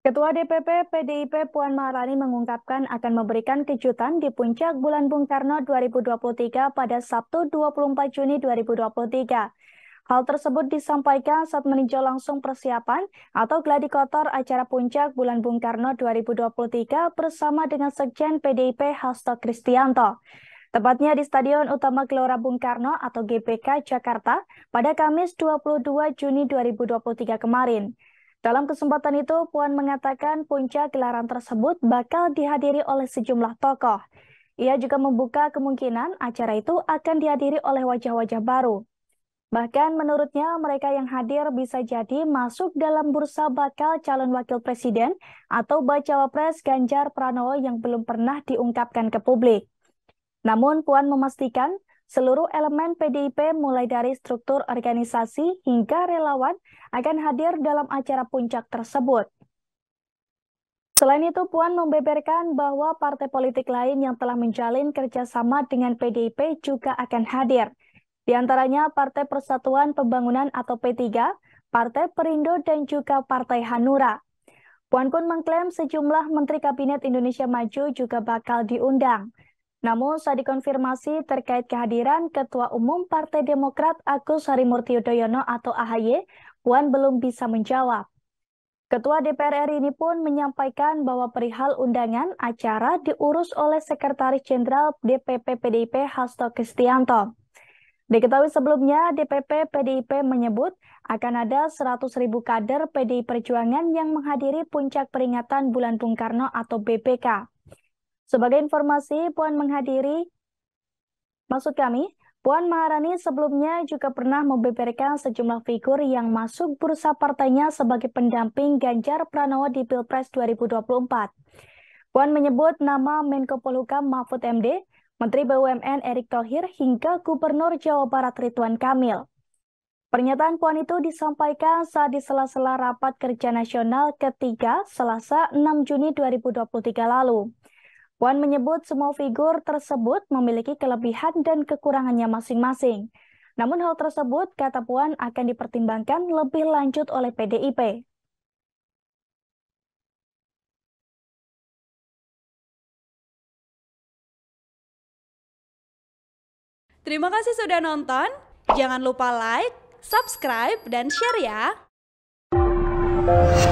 Ketua DPP PDIP Puan Maharani mengungkapkan akan memberikan kejutan di puncak bulan Bung Karno 2023 pada Sabtu 24 Juni 2023. Hal tersebut disampaikan saat meninjau langsung persiapan atau gladi kotor acara puncak bulan Bung Karno 2023 bersama dengan Sekjen PDIP Hasto Kristianto. Tepatnya di Stadion Utama Gelora Bung Karno atau GBK Jakarta pada Kamis 22 Juni 2023 kemarin. Dalam kesempatan itu, Puan mengatakan puncak gelaran tersebut bakal dihadiri oleh sejumlah tokoh. Ia juga membuka kemungkinan acara itu akan dihadiri oleh wajah-wajah baru. Bahkan menurutnya mereka yang hadir bisa jadi masuk dalam bursa bakal calon wakil presiden atau bacawa pres Ganjar Pranowo yang belum pernah diungkapkan ke publik. Namun Puan memastikan Seluruh elemen PDIP mulai dari struktur organisasi hingga relawan akan hadir dalam acara puncak tersebut. Selain itu, Puan membeberkan bahwa partai politik lain yang telah menjalin kerjasama dengan PDIP juga akan hadir. Di antaranya Partai Persatuan Pembangunan atau P3, Partai Perindo, dan juga Partai Hanura. Puan pun mengklaim sejumlah Menteri Kabinet Indonesia Maju juga bakal diundang. Namun saat dikonfirmasi terkait kehadiran Ketua Umum Partai Demokrat Agus Harimurti Yudhoyono atau AHY, Puan belum bisa menjawab. Ketua DPR RI ini pun menyampaikan bahwa perihal undangan acara diurus oleh Sekretaris Jenderal DPP PDIP Hasto Kristianto. Diketahui sebelumnya, DPP PDIP menyebut akan ada 100 ribu kader PDI Perjuangan yang menghadiri puncak peringatan Bulan Bung Karno atau BPK. Sebagai informasi, Puan menghadiri, maksud kami, Puan Maharani sebelumnya juga pernah membeberkan sejumlah figur yang masuk bursa partainya sebagai pendamping Ganjar Pranowo di Pilpres 2024. Puan menyebut nama Menko Polhukam Mahfud MD, Menteri BUMN Erick Thohir, hingga Gubernur Jawa Barat Ridwan Kamil. Pernyataan Puan itu disampaikan saat di sela-sela rapat kerja nasional ketiga Selasa 6 Juni 2023 lalu. Puan menyebut semua figur tersebut memiliki kelebihan dan kekurangannya masing-masing. Namun hal tersebut, kata Puan, akan dipertimbangkan lebih lanjut oleh PDIP. Terima kasih sudah nonton. Jangan lupa like, subscribe, dan share ya.